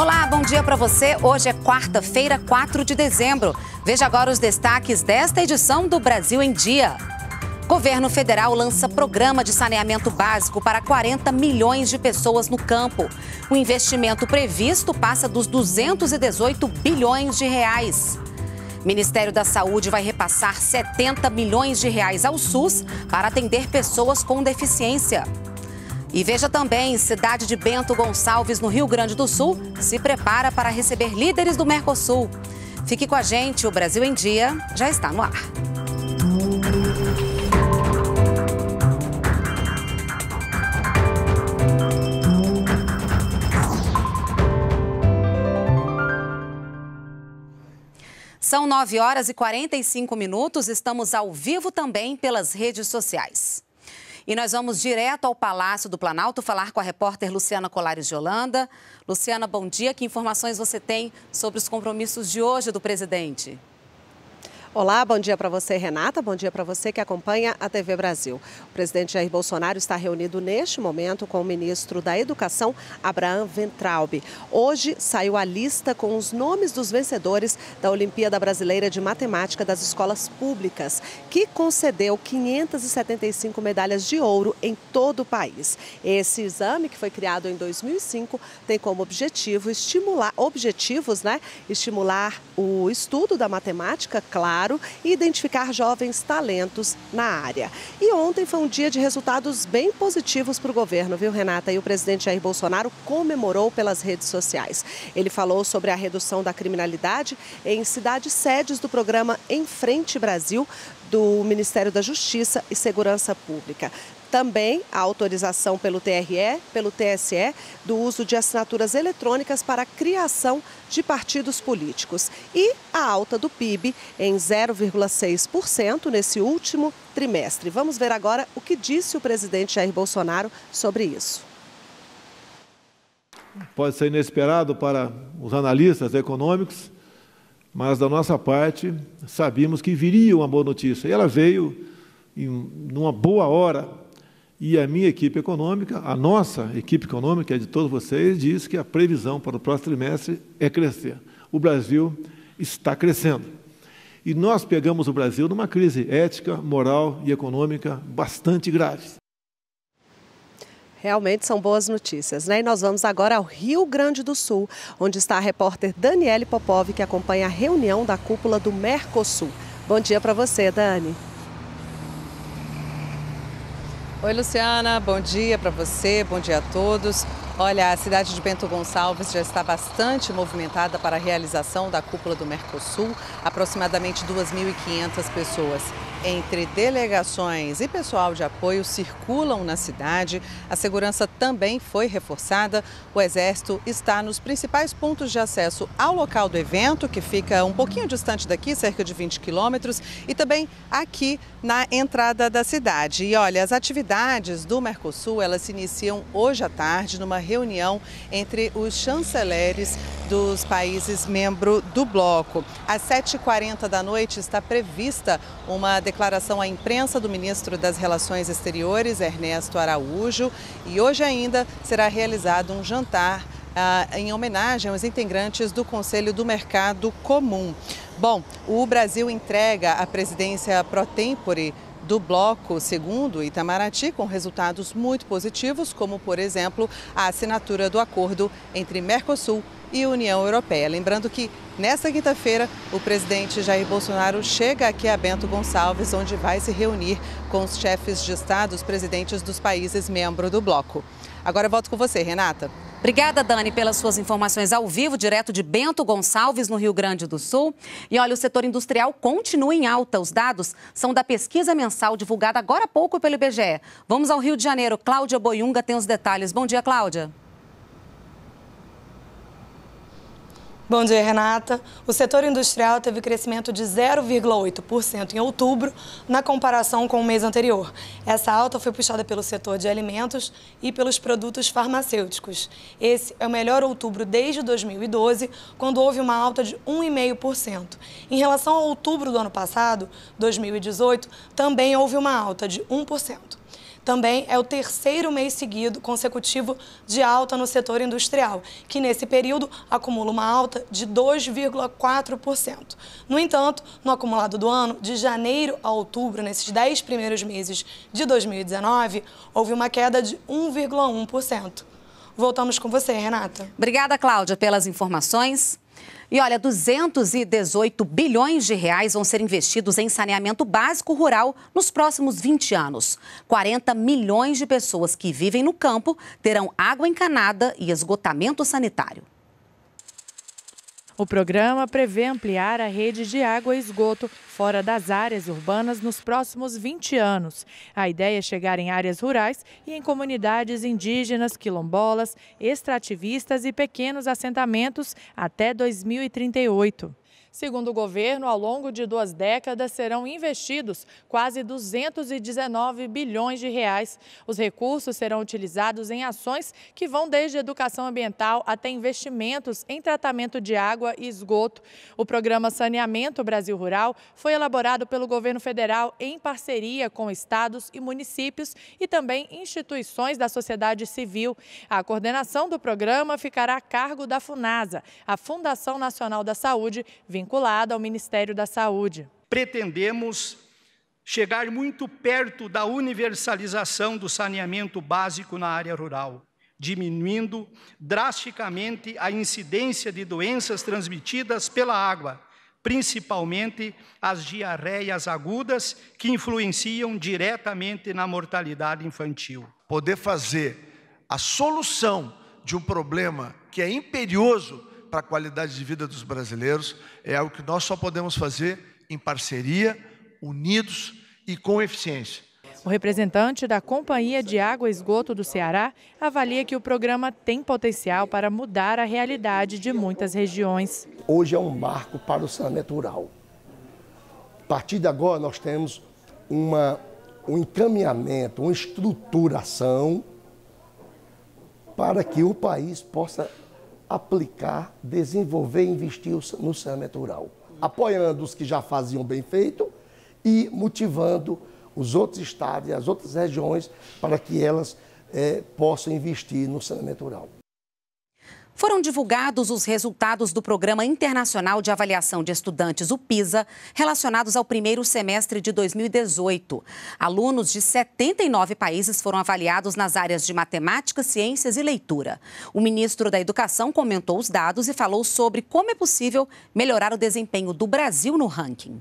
Olá, bom dia para você. Hoje é quarta-feira, 4 de dezembro. Veja agora os destaques desta edição do Brasil em Dia. Governo federal lança programa de saneamento básico para 40 milhões de pessoas no campo. O investimento previsto passa dos 218 bilhões de reais. Ministério da Saúde vai repassar 70 milhões de reais ao SUS para atender pessoas com deficiência. E veja também, cidade de Bento Gonçalves, no Rio Grande do Sul, se prepara para receber líderes do Mercosul. Fique com a gente, o Brasil em Dia já está no ar. São 9 horas e 45 minutos, estamos ao vivo também pelas redes sociais. E nós vamos direto ao Palácio do Planalto falar com a repórter Luciana Colares de Holanda. Luciana, bom dia. Que informações você tem sobre os compromissos de hoje do presidente? Olá, bom dia para você, Renata. Bom dia para você que acompanha a TV Brasil. O presidente Jair Bolsonaro está reunido neste momento com o ministro da Educação, Abraham Ventralbe. Hoje saiu a lista com os nomes dos vencedores da Olimpíada Brasileira de Matemática das Escolas Públicas, que concedeu 575 medalhas de ouro em todo o país. Esse exame, que foi criado em 2005, tem como objetivo estimular objetivos, né? Estimular o estudo da matemática, claro e identificar jovens talentos na área. E ontem foi um dia de resultados bem positivos para o governo, viu, Renata? E o presidente Jair Bolsonaro comemorou pelas redes sociais. Ele falou sobre a redução da criminalidade em cidades sedes do programa Em Frente Brasil, do Ministério da Justiça e Segurança Pública também a autorização pelo TRE, pelo TSE, do uso de assinaturas eletrônicas para a criação de partidos políticos e a alta do PIB em 0,6% nesse último trimestre. Vamos ver agora o que disse o presidente Jair Bolsonaro sobre isso. Pode ser inesperado para os analistas econômicos, mas da nossa parte sabíamos que viria uma boa notícia. E ela veio em, numa boa hora e a minha equipe econômica, a nossa equipe econômica, é de todos vocês, diz que a previsão para o próximo trimestre é crescer. O Brasil está crescendo. E nós pegamos o Brasil numa crise ética, moral e econômica bastante graves. Realmente são boas notícias, né? E nós vamos agora ao Rio Grande do Sul, onde está a repórter Daniele Popov, que acompanha a reunião da cúpula do Mercosul. Bom dia para você, Dani. Oi, Luciana, bom dia para você, bom dia a todos. Olha, a cidade de Bento Gonçalves já está bastante movimentada para a realização da cúpula do Mercosul, aproximadamente 2.500 pessoas. Entre delegações e pessoal de apoio circulam na cidade. A segurança também foi reforçada. O Exército está nos principais pontos de acesso ao local do evento, que fica um pouquinho distante daqui, cerca de 20 quilômetros, e também aqui na entrada da cidade. E olha, as atividades do Mercosul elas se iniciam hoje à tarde numa reunião entre os chanceleres dos países membro do bloco. Às 7h40 da noite está prevista uma declaração à imprensa do ministro das Relações Exteriores, Ernesto Araújo, e hoje ainda será realizado um jantar ah, em homenagem aos integrantes do Conselho do Mercado Comum. Bom, o Brasil entrega a presidência pro tempore do bloco segundo Itamaraty, com resultados muito positivos, como, por exemplo, a assinatura do acordo entre Mercosul e União Europeia. Lembrando que nesta quinta-feira o presidente Jair Bolsonaro chega aqui a Bento Gonçalves, onde vai se reunir com os chefes de Estado, os presidentes dos países membros do bloco. Agora eu volto com você, Renata. Obrigada, Dani, pelas suas informações ao vivo, direto de Bento Gonçalves, no Rio Grande do Sul. E olha, o setor industrial continua em alta. Os dados são da pesquisa mensal divulgada agora há pouco pelo IBGE. Vamos ao Rio de Janeiro. Cláudia Boiunga tem os detalhes. Bom dia, Cláudia. Bom dia, Renata. O setor industrial teve crescimento de 0,8% em outubro, na comparação com o mês anterior. Essa alta foi puxada pelo setor de alimentos e pelos produtos farmacêuticos. Esse é o melhor outubro desde 2012, quando houve uma alta de 1,5%. Em relação a outubro do ano passado, 2018, também houve uma alta de 1%. Também é o terceiro mês seguido consecutivo de alta no setor industrial, que nesse período acumula uma alta de 2,4%. No entanto, no acumulado do ano, de janeiro a outubro, nesses 10 primeiros meses de 2019, houve uma queda de 1,1%. Voltamos com você, Renata. Obrigada, Cláudia, pelas informações. E olha, 218 bilhões de reais vão ser investidos em saneamento básico rural nos próximos 20 anos. 40 milhões de pessoas que vivem no campo terão água encanada e esgotamento sanitário. O programa prevê ampliar a rede de água e esgoto fora das áreas urbanas nos próximos 20 anos. A ideia é chegar em áreas rurais e em comunidades indígenas, quilombolas, extrativistas e pequenos assentamentos até 2038. Segundo o governo, ao longo de duas décadas serão investidos quase 219 bilhões de reais. Os recursos serão utilizados em ações que vão desde educação ambiental até investimentos em tratamento de água e esgoto. O programa Saneamento Brasil Rural foi foi elaborado pelo governo federal em parceria com estados e municípios e também instituições da sociedade civil. A coordenação do programa ficará a cargo da FUNASA, a Fundação Nacional da Saúde, vinculada ao Ministério da Saúde. Pretendemos chegar muito perto da universalização do saneamento básico na área rural, diminuindo drasticamente a incidência de doenças transmitidas pela água principalmente as diarreias agudas que influenciam diretamente na mortalidade infantil. Poder fazer a solução de um problema que é imperioso para a qualidade de vida dos brasileiros é algo que nós só podemos fazer em parceria, unidos e com eficiência. O representante da Companhia de Água e Esgoto do Ceará avalia que o programa tem potencial para mudar a realidade de muitas regiões. Hoje é um marco para o saneamento rural. A partir de agora, nós temos uma, um encaminhamento, uma estruturação para que o país possa aplicar, desenvolver e investir no saneamento rural, apoiando os que já faziam bem feito e motivando os outros estados e as outras regiões para que elas é, possam investir no saneamento rural. Foram divulgados os resultados do Programa Internacional de Avaliação de Estudantes, o PISA, relacionados ao primeiro semestre de 2018. Alunos de 79 países foram avaliados nas áreas de matemática, ciências e leitura. O ministro da Educação comentou os dados e falou sobre como é possível melhorar o desempenho do Brasil no ranking.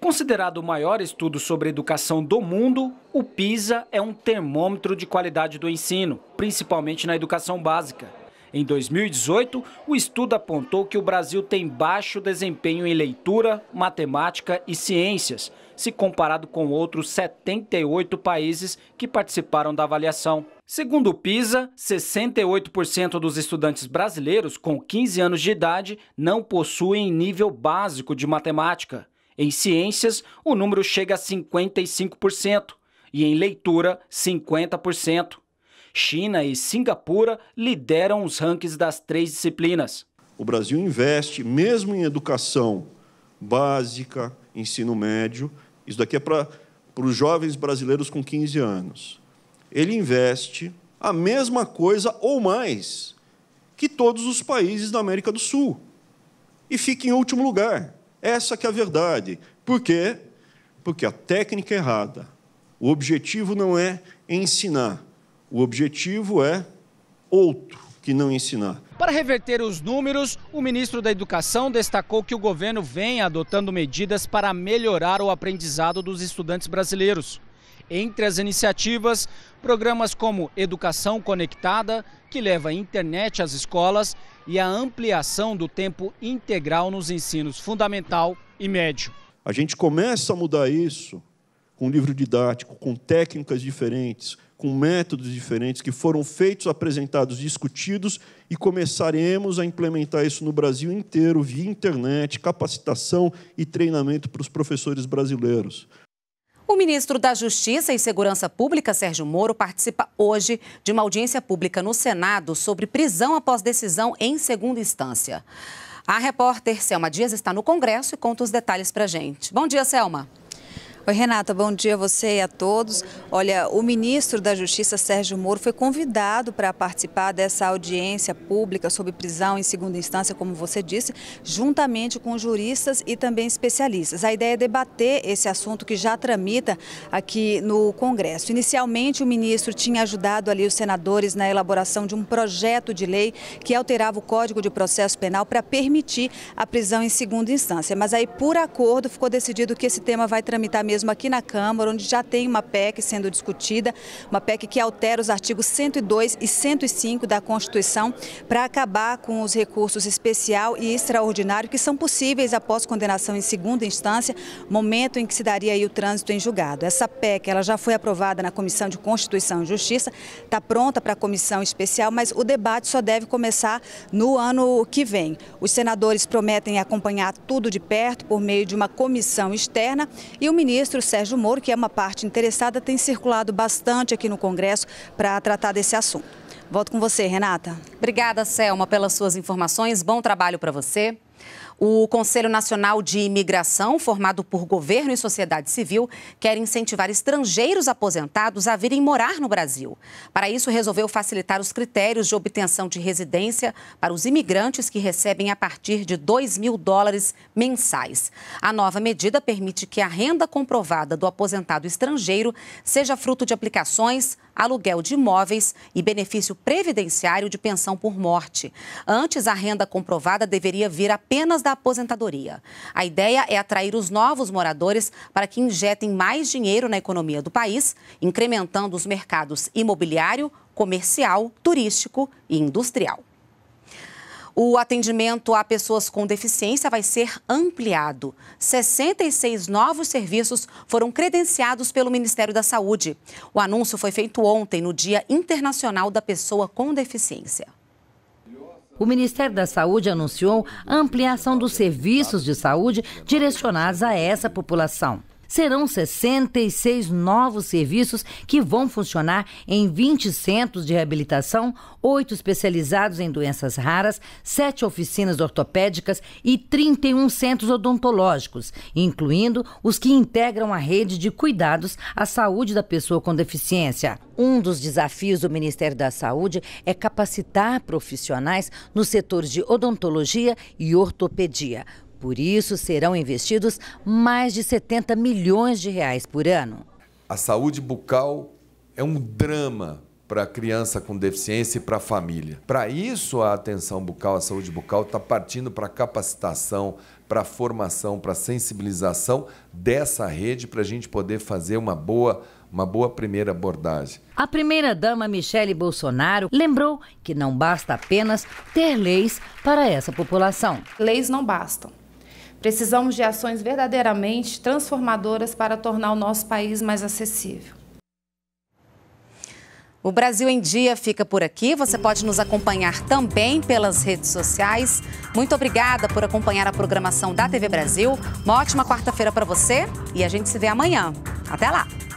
Considerado o maior estudo sobre educação do mundo, o PISA é um termômetro de qualidade do ensino, principalmente na educação básica. Em 2018, o estudo apontou que o Brasil tem baixo desempenho em leitura, matemática e ciências, se comparado com outros 78 países que participaram da avaliação. Segundo o PISA, 68% dos estudantes brasileiros com 15 anos de idade não possuem nível básico de matemática. Em ciências, o número chega a 55% e em leitura, 50%. China e Singapura lideram os rankings das três disciplinas. O Brasil investe, mesmo em educação básica, ensino médio, isso daqui é para os jovens brasileiros com 15 anos. Ele investe a mesma coisa ou mais que todos os países da América do Sul e fica em último lugar. Essa que é a verdade. Por quê? Porque a técnica é errada. O objetivo não é ensinar. O objetivo é outro que não ensinar. Para reverter os números, o ministro da Educação destacou que o governo vem adotando medidas para melhorar o aprendizado dos estudantes brasileiros. Entre as iniciativas, programas como Educação Conectada, que leva a internet às escolas, e a ampliação do tempo integral nos ensinos fundamental e médio. A gente começa a mudar isso com livro didático, com técnicas diferentes, com métodos diferentes que foram feitos, apresentados, discutidos e começaremos a implementar isso no Brasil inteiro via internet, capacitação e treinamento para os professores brasileiros. O ministro da Justiça e Segurança Pública, Sérgio Moro, participa hoje de uma audiência pública no Senado sobre prisão após decisão em segunda instância. A repórter Selma Dias está no Congresso e conta os detalhes para gente. Bom dia, Selma. Oi, Renata, bom dia a você e a todos. Olha, o ministro da Justiça, Sérgio Moro, foi convidado para participar dessa audiência pública sobre prisão em segunda instância, como você disse, juntamente com juristas e também especialistas. A ideia é debater esse assunto que já tramita aqui no Congresso. Inicialmente, o ministro tinha ajudado ali os senadores na elaboração de um projeto de lei que alterava o Código de Processo Penal para permitir a prisão em segunda instância. Mas aí, por acordo, ficou decidido que esse tema vai tramitar mesmo mesmo aqui na Câmara, onde já tem uma PEC sendo discutida, uma PEC que altera os artigos 102 e 105 da Constituição para acabar com os recursos especial e extraordinário que são possíveis após condenação em segunda instância, momento em que se daria aí o trânsito em julgado. Essa PEC ela já foi aprovada na Comissão de Constituição e Justiça, está pronta para a comissão especial, mas o debate só deve começar no ano que vem. Os senadores prometem acompanhar tudo de perto por meio de uma comissão externa e o ministro ministro Sérgio Moro, que é uma parte interessada, tem circulado bastante aqui no Congresso para tratar desse assunto. Volto com você, Renata. Obrigada, Selma, pelas suas informações. Bom trabalho para você. O Conselho Nacional de Imigração, formado por governo e sociedade civil, quer incentivar estrangeiros aposentados a virem morar no Brasil. Para isso, resolveu facilitar os critérios de obtenção de residência para os imigrantes que recebem a partir de 2 mil dólares mensais. A nova medida permite que a renda comprovada do aposentado estrangeiro seja fruto de aplicações, aluguel de imóveis e benefício previdenciário de pensão por morte. Antes, a renda comprovada deveria vir apenas da aposentadoria. A ideia é atrair os novos moradores para que injetem mais dinheiro na economia do país, incrementando os mercados imobiliário, comercial, turístico e industrial. O atendimento a pessoas com deficiência vai ser ampliado. 66 novos serviços foram credenciados pelo Ministério da Saúde. O anúncio foi feito ontem, no Dia Internacional da Pessoa com Deficiência. O Ministério da Saúde anunciou a ampliação dos serviços de saúde direcionados a essa população serão 66 novos serviços que vão funcionar em 20 centros de reabilitação, 8 especializados em doenças raras, 7 oficinas ortopédicas e 31 centros odontológicos, incluindo os que integram a rede de cuidados à saúde da pessoa com deficiência. Um dos desafios do Ministério da Saúde é capacitar profissionais nos setores de odontologia e ortopedia. Por isso, serão investidos mais de 70 milhões de reais por ano. A saúde bucal é um drama para a criança com deficiência e para a família. Para isso, a atenção bucal, a saúde bucal, está partindo para capacitação, para formação, para sensibilização dessa rede, para a gente poder fazer uma boa, uma boa primeira abordagem. A primeira-dama Michele Bolsonaro lembrou que não basta apenas ter leis para essa população. Leis não bastam. Precisamos de ações verdadeiramente transformadoras para tornar o nosso país mais acessível. O Brasil em Dia fica por aqui. Você pode nos acompanhar também pelas redes sociais. Muito obrigada por acompanhar a programação da TV Brasil. Uma ótima quarta-feira para você e a gente se vê amanhã. Até lá!